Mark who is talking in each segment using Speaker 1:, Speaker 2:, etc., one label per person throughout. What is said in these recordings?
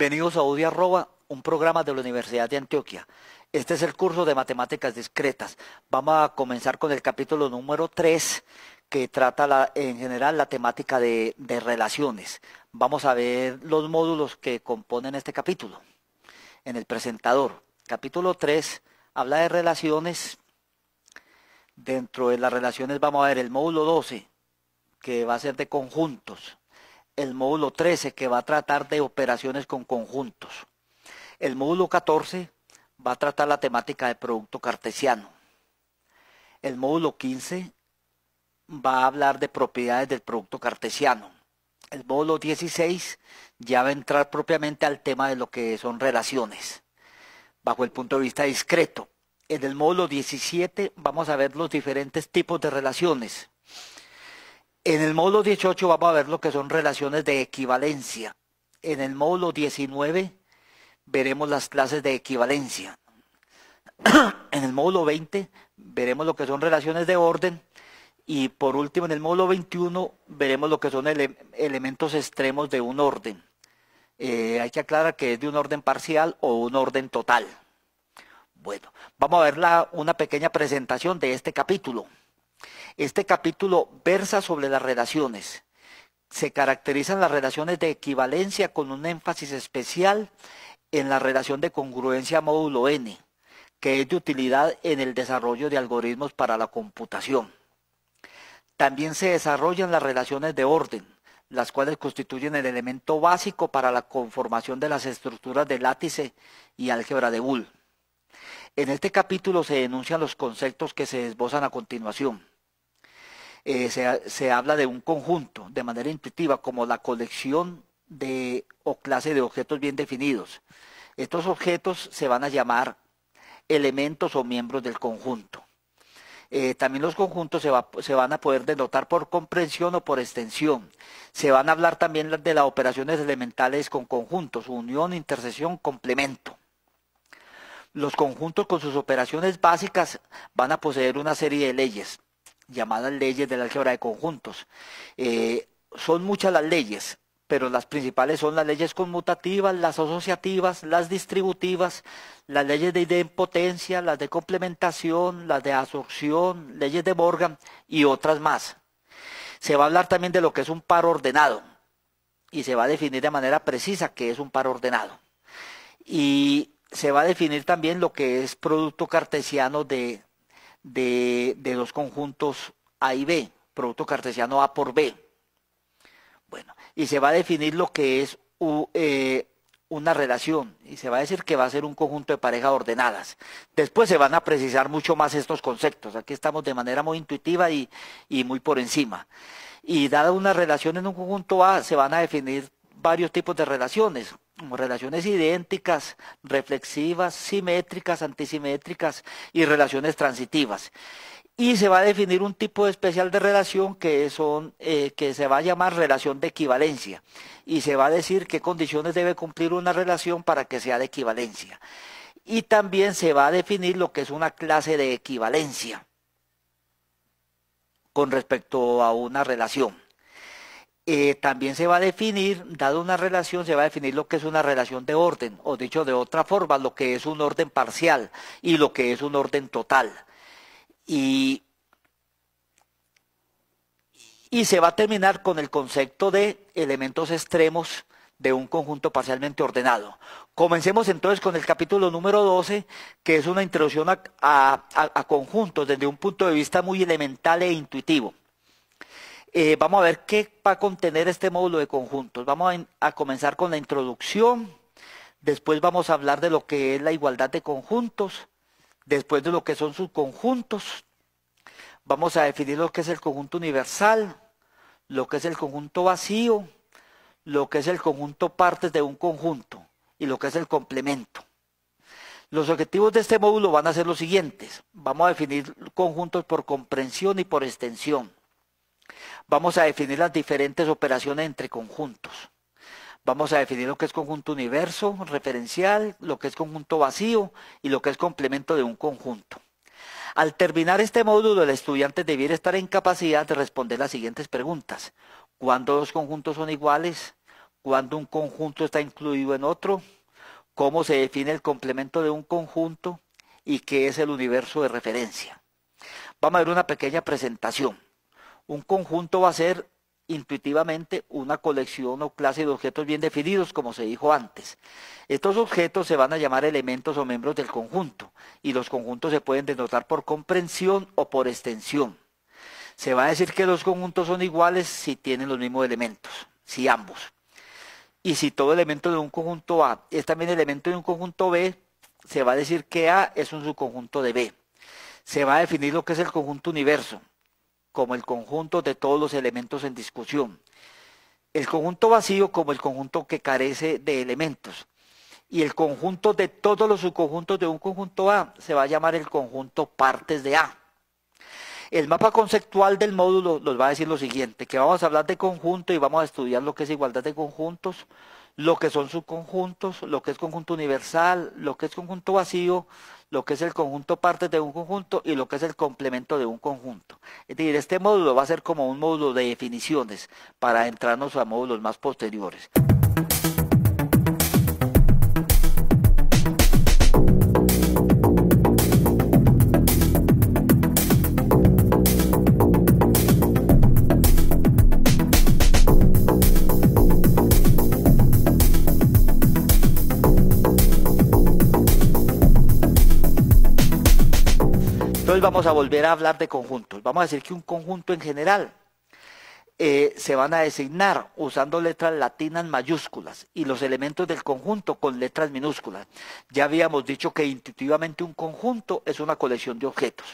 Speaker 1: Bienvenidos a UDI Arroba, un programa de la Universidad de Antioquia. Este es el curso de matemáticas discretas. Vamos a comenzar con el capítulo número 3, que trata en general la temática de relaciones. Vamos a ver los módulos que componen este capítulo en el presentador. Capítulo 3 habla de relaciones. Dentro de las relaciones vamos a ver el módulo 12, que va a ser de conjuntos el módulo 13 que va a tratar de operaciones con conjuntos. El módulo 14 va a tratar la temática de producto cartesiano. El módulo 15 va a hablar de propiedades del producto cartesiano. El módulo 16 ya va a entrar propiamente al tema de lo que son relaciones, bajo el punto de vista discreto. En el módulo 17 vamos a ver los diferentes tipos de relaciones, en el módulo 18 vamos a ver lo que son relaciones de equivalencia. En el módulo 19 veremos las clases de equivalencia. en el módulo 20 veremos lo que son relaciones de orden. Y por último, en el módulo 21 veremos lo que son elementos extremos de un orden. Eh, hay que aclarar que es de un orden parcial o un orden total. Bueno, vamos a ver una pequeña presentación de este capítulo. Este capítulo versa sobre las relaciones. Se caracterizan las relaciones de equivalencia con un énfasis especial en la relación de congruencia módulo n, que es de utilidad en el desarrollo de algoritmos para la computación. También se desarrollan las relaciones de orden, las cuales constituyen el elemento básico para la conformación de las estructuras de látice y álgebra de Boole. En este capítulo se denuncian los conceptos que se esbozan a continuación. Eh, se, habla de un conjunto de manera intuitiva como la colección de o clase de objetos bien definidos. Estos objetos se van a llamar elementos o miembros del conjunto. Eh, también los conjuntos se, se, van a poder denotar por comprensión o por extensión. Se van a hablar también de las operaciones elementales con conjuntos, unión, intersección, complemento. Los conjuntos con sus operaciones básicas van a poseer una serie de leyes llamadas leyes de la álgebra de conjuntos. Eh, son muchas las leyes, pero las principales son las leyes conmutativas, las asociativas, las distributivas, las leyes de idempotencia, las de complementación, las de absorción, leyes de Morgan y otras más. Se va a hablar también de lo que es un par ordenado y se va a definir de manera precisa qué es un par ordenado. Y se va a definir también lo que es producto cartesiano de de, los conjuntos A y B, producto cartesiano A por B. Bueno, y se va a definir lo que es eh, una relación y se va a decir que va a ser un conjunto de parejas ordenadas. Después se van a precisar mucho más estos conceptos. Aquí estamos de manera muy intuitiva y, y muy por encima. Y dada una relación en un conjunto A, se van a definir varios tipos de relaciones, relaciones idénticas, reflexivas, simétricas, antisimétricas y relaciones transitivas. Y se va a definir un tipo especial de relación que, eh, que se va a llamar relación de equivalencia. Y se va a decir qué condiciones debe cumplir una relación para que sea de equivalencia. Y también se va a definir lo que es una clase de equivalencia con respecto a una relación. Eh, también se va a definir, dado una relación, se va a definir lo que es una relación de orden, o dicho de otra forma, lo que es un orden parcial y lo que es un orden total. Y, se va a terminar con el concepto de elementos extremos de un conjunto parcialmente ordenado. Comencemos entonces con el capítulo número 12, que es una introducción a conjuntos desde un punto de vista muy elemental e intuitivo. Eh, vamos a ver qué va a contener este módulo de conjuntos. Vamos a, comenzar con la introducción. Después vamos a hablar de lo que es la igualdad de conjuntos. Después de lo que son subconjuntos, Vamos a definir lo que es el conjunto universal, lo que es el conjunto vacío, lo que es el conjunto partes de un conjunto y lo que es el complemento. Los objetivos de este módulo van a ser los siguientes. Vamos a definir conjuntos por comprensión y por extensión Vamos a definir las diferentes operaciones entre conjuntos. Vamos a definir lo que es conjunto universo, referencial, lo que es conjunto vacío y lo que es complemento de un conjunto. Al terminar este módulo, el estudiante debiera estar en capacidad de responder las siguientes preguntas. ¿Cuándo dos conjuntos son iguales? ¿Cuándo un conjunto está incluido en otro? ¿Cómo se define el complemento de un conjunto? ¿Y qué es el universo de referencia? Vamos a ver una pequeña presentación. Un conjunto va a ser intuitivamente una colección o clase de objetos bien definidos, como se dijo antes. Estos objetos se van a llamar elementos o miembros del conjunto, y los conjuntos se pueden denotar por comprensión o por extensión. Se va a decir que los conjuntos son iguales si tienen los mismos elementos, si ambos. Y si todo elemento de un conjunto A es también elemento de un conjunto B, se va a decir que A es un subconjunto de B. Se va a definir lo que es el conjunto universo, como el conjunto de todos los elementos en discusión. El conjunto vacío como el conjunto que carece de elementos. Y el conjunto de todos los subconjuntos de un conjunto A se va a llamar el conjunto partes de A. El mapa conceptual del módulo nos va a decir lo siguiente, que vamos a hablar de conjunto y vamos a estudiar lo que es igualdad de conjuntos, lo que son subconjuntos, lo que es conjunto universal, lo que es conjunto vacío, lo que es el conjunto parte de un conjunto y lo que es el complemento de un conjunto. Es decir, este módulo va a ser como un módulo de definiciones para entrarnos a módulos más posteriores. vamos a volver a hablar de conjuntos. Vamos a decir que un conjunto en general eh, se van a designar usando letras latinas mayúsculas y los elementos del conjunto con letras minúsculas. Ya habíamos dicho que intuitivamente un conjunto es una colección de objetos.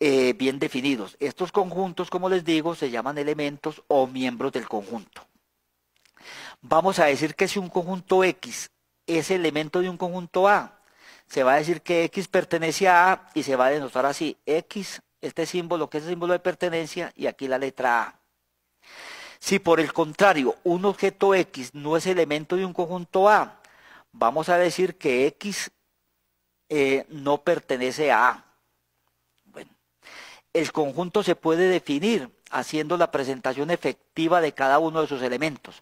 Speaker 1: Eh, bien definidos. Estos conjuntos, como les digo, se llaman elementos o miembros del conjunto. Vamos a decir que si un conjunto X es elemento de un conjunto A, se va a decir que X pertenece a A y se va a denotar así, X, este símbolo que es el símbolo de pertenencia y aquí la letra A. Si por el contrario un objeto X no es elemento de un conjunto A, vamos a decir que X eh, no pertenece a A. el conjunto se puede definir haciendo la presentación efectiva de cada uno de sus elementos.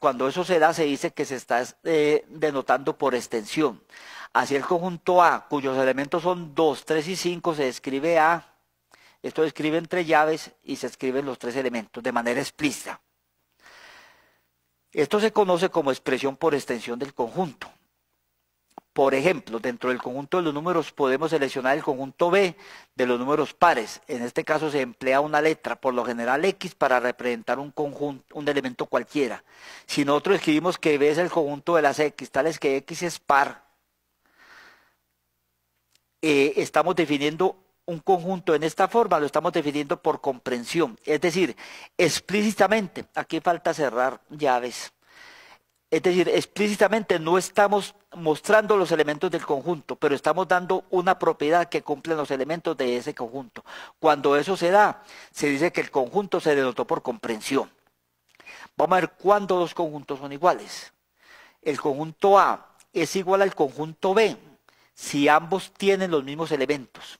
Speaker 1: cuando eso se da, se dice que se está eh, denotando por extensión. Así el conjunto A, cuyos elementos son 2, 3 y 5, se escribe A. Esto se escribe entre llaves y se escriben los tres elementos de manera explícita. Esto se conoce como expresión por extensión del conjunto. Por ejemplo, dentro del conjunto de los números podemos seleccionar el conjunto B de los números pares. En este caso se emplea una letra, por lo general X, para representar un conjunto, un elemento cualquiera. Si nosotros escribimos que B es el conjunto de las X, tales que X es par, eh, estamos definiendo un conjunto en esta forma, lo estamos definiendo por comprensión. Es decir, explícitamente, aquí falta cerrar llaves. Es decir, explícitamente no estamos mostrando los elementos del conjunto, pero estamos dando una propiedad que cumplen los elementos de ese conjunto. Cuando eso se da, se dice que el conjunto se denotó por comprensión. Vamos a ver cuándo dos conjuntos son iguales. El conjunto A es igual al conjunto B si ambos tienen los mismos elementos.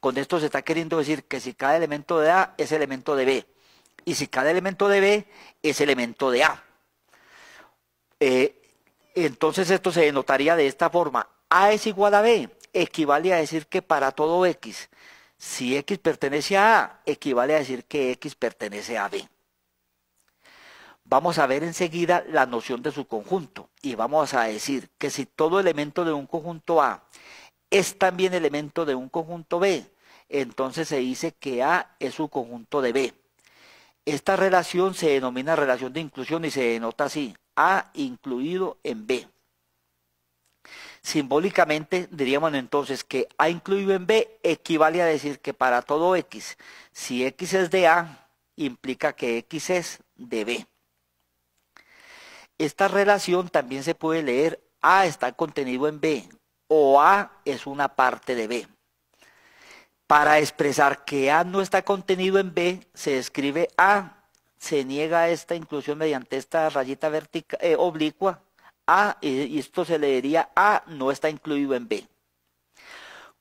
Speaker 1: Con esto se está queriendo decir que si cada elemento de A es elemento de B, y si cada elemento de B es elemento de A. Eh, entonces esto se denotaría de esta forma. A es igual a B, equivale a decir que para todo X, si X pertenece a A, equivale a decir que X pertenece a B. Vamos a ver enseguida la noción de su conjunto y vamos a decir que si todo elemento de un conjunto A es también elemento de un conjunto B, entonces se dice que A es su conjunto de B. Esta relación se denomina relación de inclusión y se denota así, A incluido en B. Simbólicamente diríamos entonces que A incluido en B equivale a decir que para todo X, si X es de A, implica que X es de B. Esta relación también se puede leer A está contenido en B o A es una parte de B. Para expresar que A no está contenido en B, se escribe A, se niega esta inclusión mediante esta rayita eh, oblicua, A, y esto se leería A no está incluido en B.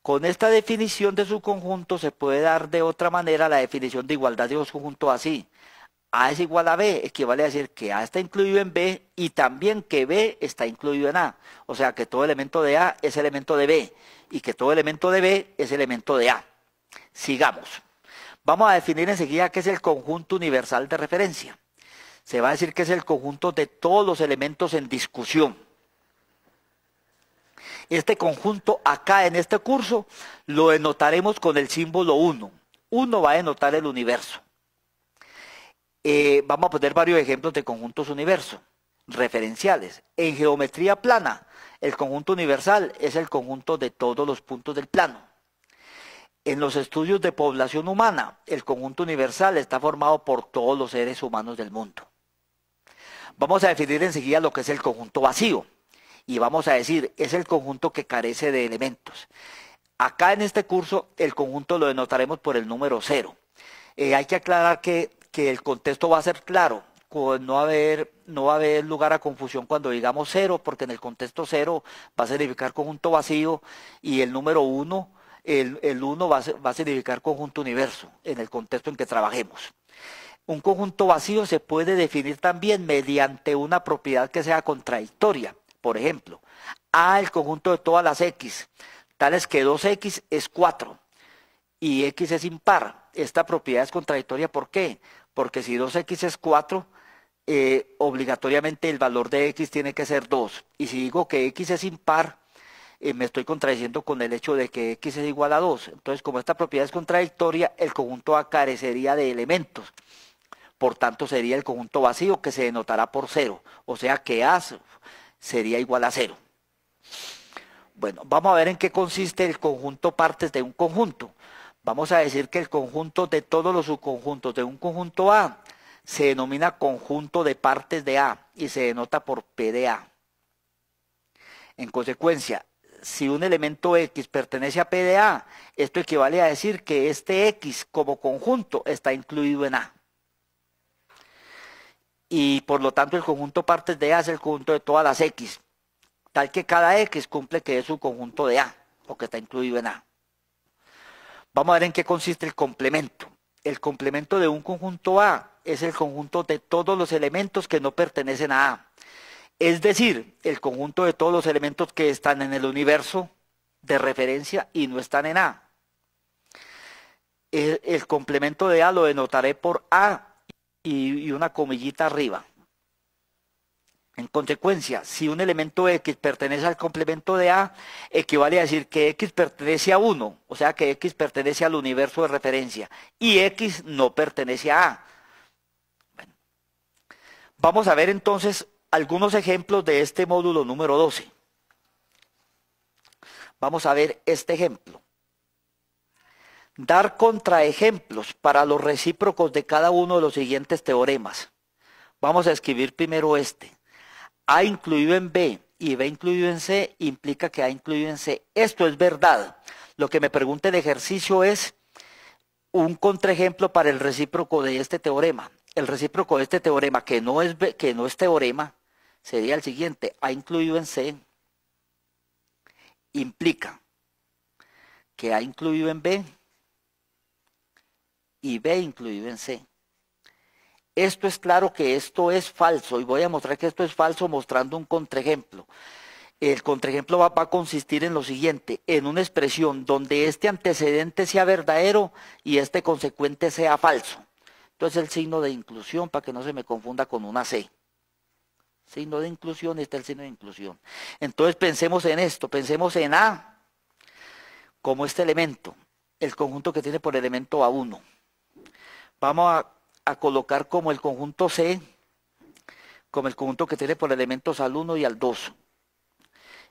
Speaker 1: Con esta definición de subconjunto se puede dar de otra manera la definición de igualdad de los conjuntos así. A es igual a B, equivale a decir que A está incluido en B y también que B está incluido en A. O sea que todo elemento de A es elemento de B y que todo elemento de B es elemento de A. Sigamos. Vamos a definir enseguida qué es el conjunto universal de referencia. Se va a decir que es el conjunto de todos los elementos en discusión. Este conjunto acá en este curso lo denotaremos con el símbolo 1. 1 va a denotar el universo. Eh, vamos a poner varios ejemplos de conjuntos universo, referenciales. En geometría plana, el conjunto universal es el conjunto de todos los puntos del plano. En los estudios de población humana, el conjunto universal está formado por todos los seres humanos del mundo. Vamos a definir enseguida lo que es el conjunto vacío y vamos a decir, es el conjunto que carece de elementos. Acá en este curso el conjunto lo denotaremos por el número cero. Eh, hay que aclarar que que el contexto va a ser claro, no va a haber, lugar a confusión cuando digamos cero, porque en el contexto cero va a significar conjunto vacío y el número uno, el, uno va, a significar conjunto universo en el contexto en que trabajemos. Un conjunto vacío se puede definir también mediante una propiedad que sea contradictoria. Por ejemplo, A el conjunto de todas las X, tales que 2X es 4 y X es impar. Esta propiedad es contradictoria, ¿por qué? porque si 2x es 4, eh, obligatoriamente el valor de x tiene que ser 2. Y si digo que x es impar, eh, me estoy contradiciendo con el hecho de que x es igual a 2. Entonces, como esta propiedad es contradictoria, el conjunto A carecería de elementos. Por tanto, sería el conjunto vacío que se denotará por 0. O sea que A sería igual a 0. Bueno, vamos a ver en qué consiste el conjunto partes de un conjunto. Vamos a decir que el conjunto de todos los subconjuntos de un conjunto A se denomina conjunto de partes de A y se denota por P A. En consecuencia, si un elemento X pertenece a P A, esto equivale a decir que este X como conjunto está incluido en A. Y por lo tanto el conjunto partes de A es el conjunto de todas las X, tal que cada X cumple que es un conjunto de A o que está incluido en A. Vamos a ver en qué consiste el complemento. El complemento de un conjunto A es el conjunto de todos los elementos que no pertenecen a A. Es decir, el conjunto de todos los elementos que están en el universo de referencia y no están en A. E, el, complemento de A lo denotaré por A y una comillita arriba. En consecuencia, si un elemento X pertenece al complemento de A, equivale a decir que X pertenece a 1, o sea que X pertenece al universo de referencia, y X no pertenece a A. Vamos a ver entonces algunos ejemplos de este módulo número 12. Vamos a ver este ejemplo. Dar contraejemplos para los recíprocos de cada uno de los siguientes teoremas. Vamos a escribir primero este. A incluido en B y B incluido en C implica que A incluido en C. Esto es verdad. Lo que me pregunta el ejercicio es un contraejemplo para el recíproco de este teorema. El recíproco de este teorema, que no es, que no es teorema, sería el siguiente. A incluido en C implica que A incluido en B y B incluido en C. Esto es claro que esto es falso y voy a mostrar que esto es falso mostrando un contraejemplo. El contraejemplo va, a consistir en lo siguiente, en una expresión donde este antecedente sea verdadero y este consecuente sea falso. Entonces el signo de inclusión para que no se me confunda con una C. Signo de inclusión, es el signo de inclusión. Entonces pensemos en esto, pensemos en A como este elemento, el conjunto que tiene por elemento A1. Vamos a a colocar como el conjunto C, como el conjunto que tiene por elementos al 1 y al 2.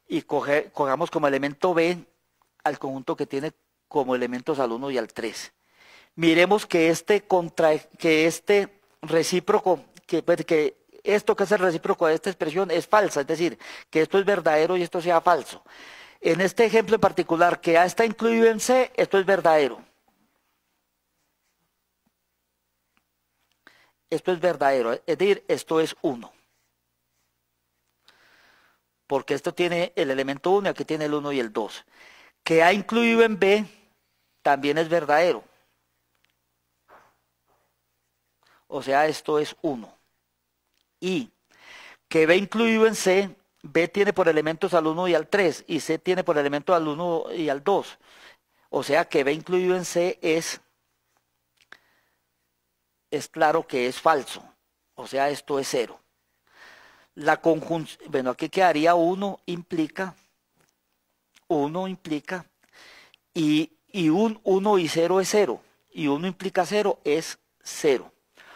Speaker 1: Y cogamos como elemento B al conjunto que tiene como elementos al 1 y al 3. Miremos que este, contra, que este recíproco, que, pues, que esto que es el recíproco de esta expresión es falsa, es decir, que esto es verdadero y esto sea falso. En este ejemplo en particular, que A está incluido en C, esto es verdadero. esto es verdadero, es decir, esto es 1. Porque esto tiene el elemento 1 y aquí tiene el 1 y el 2. Que A incluido en B también es verdadero. O sea, esto es 1. Y que B incluido en C, B tiene por elementos al 1 y al 3, y C tiene por elementos al 1 y al 2. O sea, que B incluido en C es es claro que es falso, o sea, esto es cero. La conjunción, bueno, aquí quedaría 1 implica, 1 implica, y, un 1 y 0 es cero, y 1 implica cero, es cero.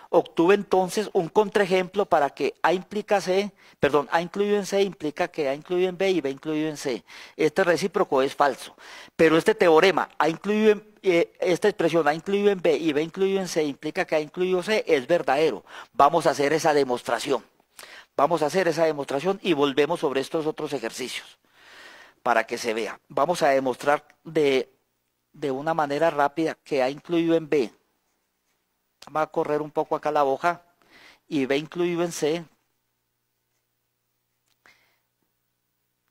Speaker 1: Obtuve entonces un contraejemplo para que A implica C, perdón, A incluido en C implica que A incluido en B y B incluido en C. Este recíproco es falso. Pero este teorema, A incluido en esta expresión A incluido en B y B incluido en C implica que A incluido C es verdadero. Vamos a hacer esa demostración. Vamos a hacer esa demostración y volvemos sobre estos otros ejercicios para que se vea. Vamos a demostrar de, de una manera rápida que A incluido en B. Vamos a correr un poco acá la hoja y B incluido en C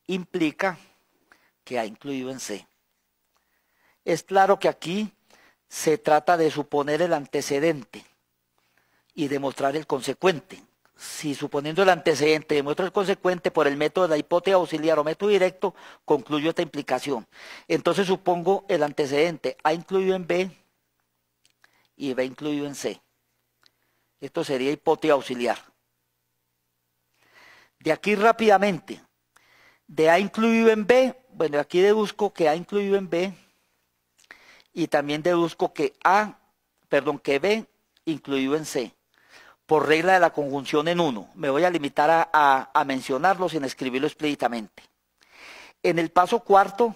Speaker 1: implica que A incluido en C. Es claro que aquí se trata de suponer el antecedente y demostrar el consecuente. Si suponiendo el antecedente demuestro el consecuente por el método de la hipótesis auxiliar o método directo, concluyo esta implicación. Entonces supongo el antecedente A incluido en B y B incluido en C. Esto sería hipótesis auxiliar. De aquí rápidamente, de A incluido en B, bueno, aquí deduzco que A incluido en B y también deduzco que A, perdón, que B incluido en C, por regla de la conjunción en 1. Me voy a limitar a, a mencionarlo sin escribirlo explícitamente. En el paso cuarto,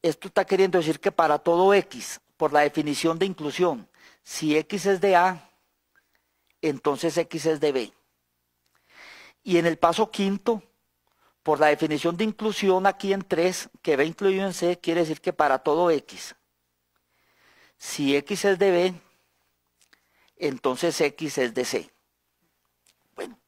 Speaker 1: esto está queriendo decir que para todo X, por la definición de inclusión, si X es de A, entonces X es de B. Y en el paso quinto, por la definición de inclusión aquí en 3, que B incluido en C, quiere decir que para todo X, si X es de B, entonces X es de C. Bueno,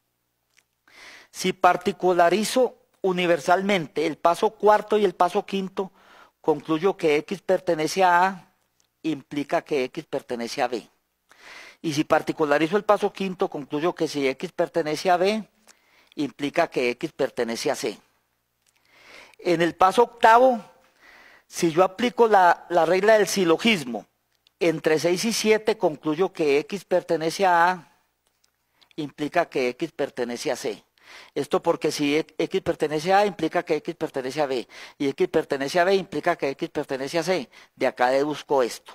Speaker 1: si particularizo universalmente el paso cuarto y el paso quinto, concluyo que X pertenece a A, implica que X pertenece a B. Y si particularizo el paso quinto, concluyo que si X pertenece a B, implica que X pertenece a C. En el paso octavo, si yo aplico la, la regla del silogismo, entre 6 y 7 concluyo que X pertenece a A, implica que X pertenece a C. Esto porque si X pertenece a A, implica que X pertenece a B. Y X pertenece a B, implica que X pertenece a C. De acá deduzco esto.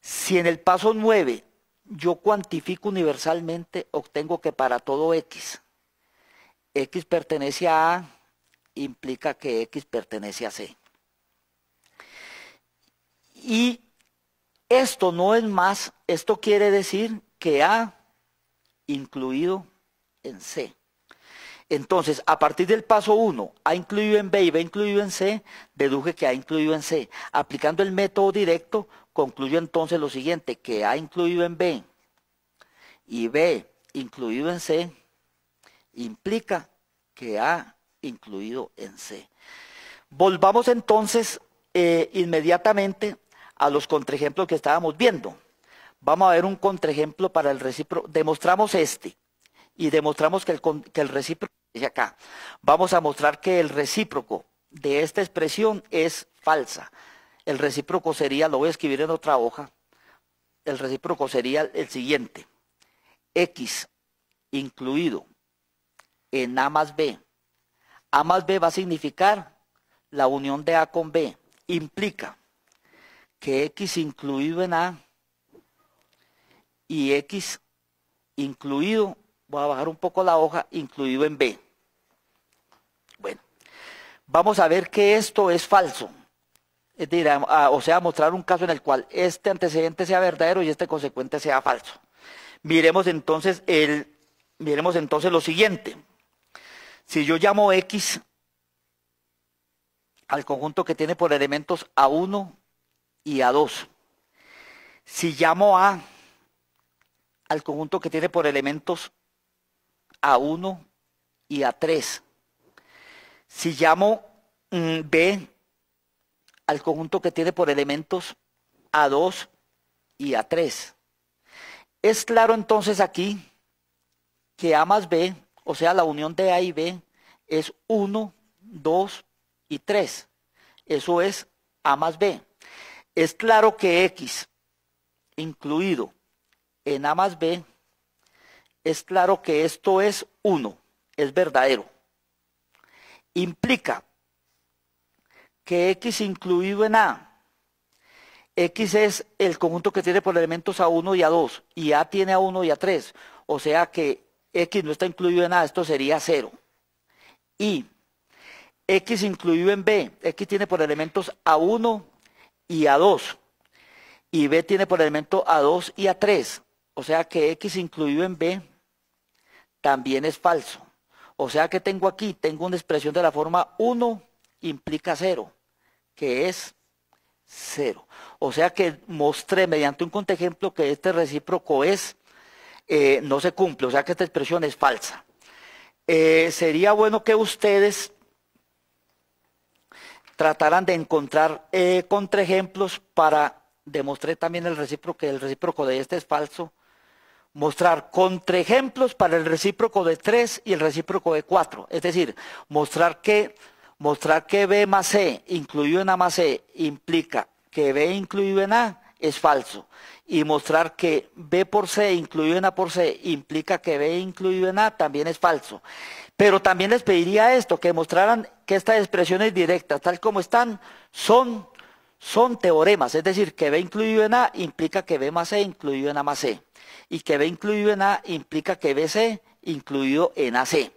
Speaker 1: Si en el paso 9 yo cuantifico universalmente, obtengo que para todo X, X pertenece a A, implica que X pertenece a C. Y esto no es más, esto quiere decir que A incluido en C. Entonces, a partir del paso 1, A incluido en B y B incluido en C, deduje que A incluido en C. Aplicando el método directo, concluyo entonces lo siguiente, que A incluido en B y B incluido en C implica que A incluido en C. Volvamos entonces eh, inmediatamente a los contraejemplos que estábamos viendo. Vamos a ver un contraejemplo para el recíproco. Demostramos este y demostramos que el, que el recíproco acá. Vamos a mostrar que el recíproco de esta expresión es falsa. El recíproco sería, lo voy a escribir en otra hoja, el recíproco sería el siguiente. X incluido en A más B. A más B va a significar la unión de A con B. Implica que X incluido en A y X incluido, voy a bajar un poco la hoja, incluido en B. Bueno, vamos a ver que esto es falso. Es decir, o sea, mostrar un caso en el cual este antecedente sea verdadero y este consecuente sea falso. Miremos entonces, el, miremos entonces lo siguiente. Si yo llamo X al conjunto que tiene por elementos A1, y a 2. Si llamo A al conjunto que tiene por elementos A1 y A3. Si llamo mm, B al conjunto que tiene por elementos A2 y A3. Es claro entonces aquí que A más B, o sea, la unión de A y B, es 1, 2 y 3. Eso es A más B. Es claro que X, incluido en A más B, es claro que esto es 1, es verdadero. Implica que X incluido en A, X es el conjunto que tiene por elementos A1 y A2, y A tiene A1 y A3, o sea que X no está incluido en A, esto sería 0. Y X incluido en B, X tiene por elementos A1 y A2. Y B tiene por elemento A2 y A3. O sea que X incluido en B también es falso. O sea que tengo aquí, tengo una expresión de la forma 1 implica 0, que es 0. O sea que mostré mediante un contejemplo que este recíproco es, eh, no se cumple, o sea que esta expresión es falsa. Eh, sería bueno que ustedes tratarán de encontrar eh, contraejemplos para demostrar también el recíproco, que el recíproco de este es falso, mostrar contraejemplos para el recíproco de 3 y el recíproco de 4, es decir, mostrar que, mostrar que B más C incluido en A más C implica que B incluido en A es falso. Y mostrar que B por C incluido en A por C implica que B incluido en A también es falso. Pero también les pediría esto, que mostraran que estas expresiones directas, tal como están, son, son teoremas. Es decir, que B incluido en A implica que B más C incluido en A más C. Y que B incluido en A implica que BC incluido en AC.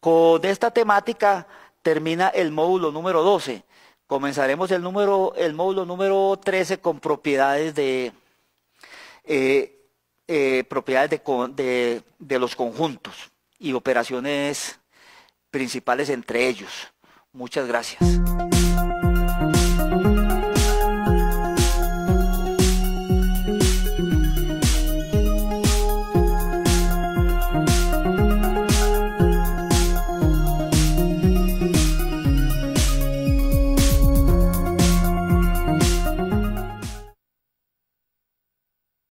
Speaker 1: Con esta temática termina el módulo número 12. Comenzaremos el, número, el módulo número 13 con propiedades de, eh, eh, propiedades de los conjuntos y operaciones principales entre ellos. Muchas gracias.